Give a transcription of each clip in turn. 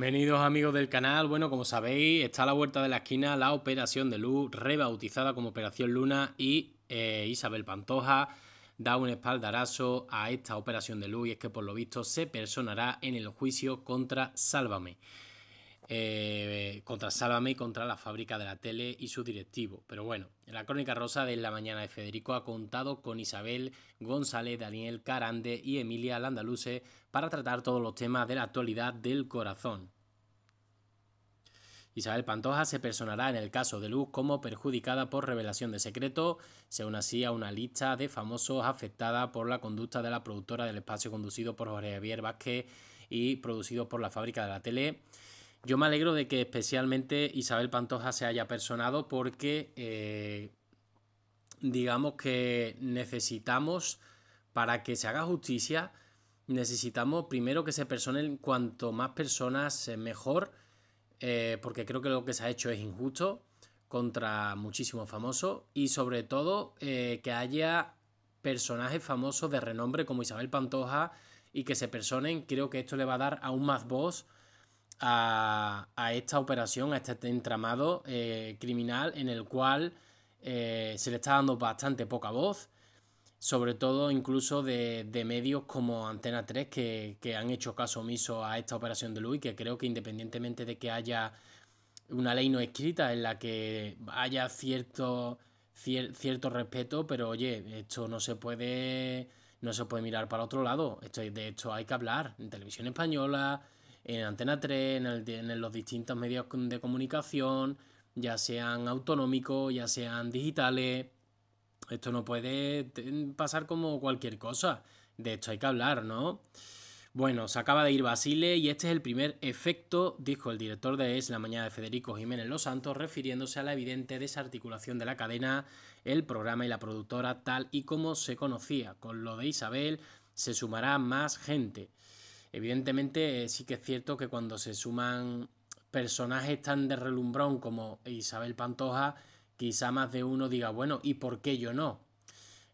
Bienvenidos amigos del canal, bueno como sabéis está a la vuelta de la esquina la Operación de Luz rebautizada como Operación Luna y eh, Isabel Pantoja da un espaldarazo a esta Operación de Luz y es que por lo visto se personará en el juicio contra Sálvame. Eh, contra Sálvame y contra la fábrica de la tele y su directivo. Pero bueno, en la Crónica Rosa de la mañana de Federico ha contado con Isabel González, Daniel Carande y Emilia Landaluce para tratar todos los temas de la actualidad del corazón. Isabel Pantoja se personará en el caso de Luz como perjudicada por revelación de secreto, según así a una lista de famosos afectada por la conducta de la productora del espacio conducido por Jorge Javier Vázquez y producido por la fábrica de la tele. Yo me alegro de que especialmente Isabel Pantoja se haya personado porque eh, digamos que necesitamos, para que se haga justicia, necesitamos primero que se personen cuanto más personas mejor, eh, porque creo que lo que se ha hecho es injusto contra muchísimos famosos y sobre todo eh, que haya personajes famosos de renombre como Isabel Pantoja y que se personen, creo que esto le va a dar aún más voz a, esta operación, a este entramado eh, criminal en el cual eh, se le está dando bastante poca voz, sobre todo incluso de, medios como Antena 3 que, han hecho caso omiso a esta operación de Luis, que creo que independientemente de que haya una ley no escrita en la que haya cierto, cierto respeto, pero oye, esto no se puede... No se puede mirar para otro lado. Esto, de esto hay que hablar. En televisión española, en Antena 3, en, los distintos medios de comunicación, ya sean autonómicos, ya sean digitales. Esto no puede pasar como cualquier cosa. De esto hay que hablar, ¿no? Bueno, se acaba de ir Basile y este es el primer efecto, dijo el director de Es la mañana de Federico Jiménez Los Santos, refiriéndose a la evidente desarticulación de la cadena, el programa y la productora tal y como se conocía. Con lo de Isabel se sumará más gente. Evidentemente eh, sí que es cierto que cuando se suman personajes tan de relumbrón como Isabel Pantoja, quizá más de uno diga, bueno, ¿y por qué yo no?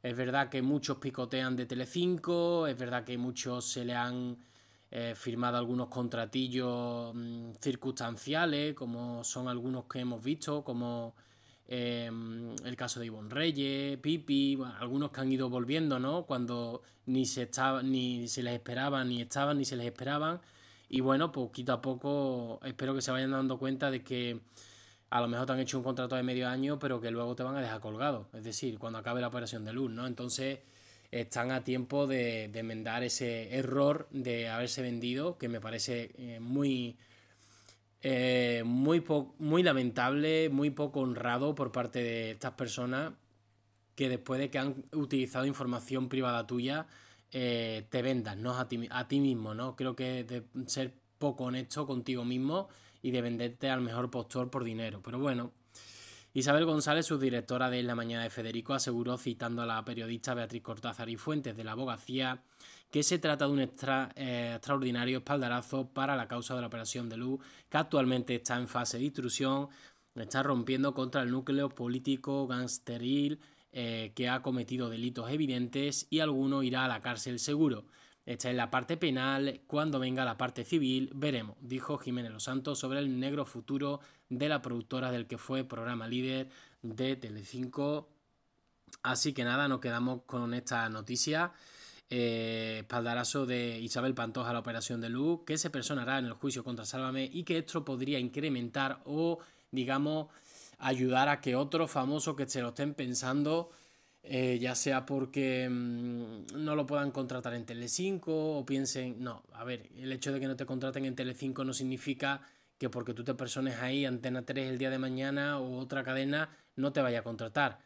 Es verdad que muchos picotean de Telecinco, es verdad que muchos se le han eh, firmado algunos contratillos mm, circunstanciales, como son algunos que hemos visto, como Em, el caso de Ivonne Reyes, Pipi, algunos que han ido volviendo, ¿no? Cuando ni se, estaba, ni se les esperaba, ni estaban, ni se les esperaban. Y bueno, pues poquito a poco espero que se vayan dando cuenta de que a lo mejor te han hecho un contrato de medio año, pero que luego te van a dejar colgado. Es decir, cuando acabe la operación de luz, ¿no? Entonces están a tiempo de, enmendar ese error de haberse vendido, que me parece eh, muy eh, muy, muy lamentable, muy poco honrado por parte de estas personas que después de que han utilizado información privada tuya, eh, te vendan, ¿no? A ti, mismo, ¿no? Creo que de ser poco honesto contigo mismo y de venderte al mejor postor por dinero. Pero bueno, Isabel González, subdirectora de La Mañana de Federico, aseguró, citando a la periodista Beatriz Cortázar y Fuentes de la Abogacía, que se trata de un eh, extraordinario espaldarazo para la causa de la operación de luz, que actualmente está en fase de instrucción está rompiendo contra el núcleo político gangsteril eh, que ha cometido delitos evidentes y alguno irá a la cárcel seguro. Esta es la parte penal, cuando venga la parte civil veremos, dijo Jiménez Los Santos sobre el negro futuro de la productora del que fue programa líder de Telecinco. Así que nada, nos quedamos con esta noticia eh, espaldarazo de Isabel Pantoja a la operación de Luz, que se personará en el juicio contra Sálvame y que esto podría incrementar o, digamos, ayudar a que otros famosos que se lo estén pensando, eh, ya sea porque mm, no lo puedan contratar en Tele5. o piensen, no, a ver, el hecho de que no te contraten en Tele5 no significa que porque tú te persones ahí Antena 3 el día de mañana o otra cadena no te vaya a contratar.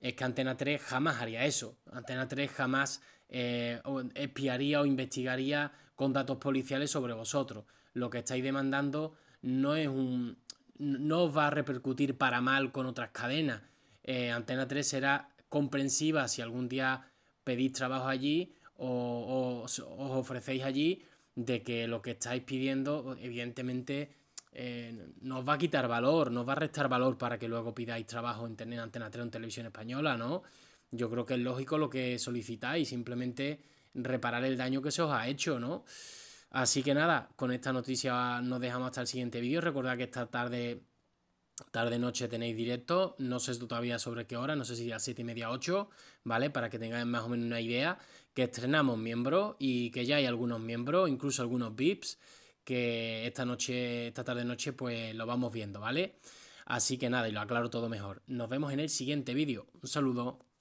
Es que Antena 3 jamás haría eso. Antena 3 jamás eh, espiaría o investigaría con datos policiales sobre vosotros. Lo que estáis demandando no es un. no os va a repercutir para mal con otras cadenas. Eh, Antena 3 será comprensiva si algún día pedís trabajo allí o, os, ofrecéis allí de que lo que estáis pidiendo, evidentemente, eh, nos va a quitar valor, nos va a restar valor para que luego pidáis trabajo en Antena 3 o en Televisión Española, ¿no? yo creo que es lógico lo que solicitáis, simplemente reparar el daño que se os ha hecho, ¿no? Así que nada, con esta noticia nos dejamos hasta el siguiente vídeo. Recordad que esta tarde, tarde noche tenéis directo, no sé todavía sobre qué hora, no sé si a las 7 y media 8, ¿vale? Para que tengáis más o menos una idea, que estrenamos miembros y que ya hay algunos miembros, incluso algunos VIPs, que esta noche, esta tarde noche, pues lo vamos viendo, ¿vale? Así que nada, y lo aclaro todo mejor. Nos vemos en el siguiente vídeo. Un saludo.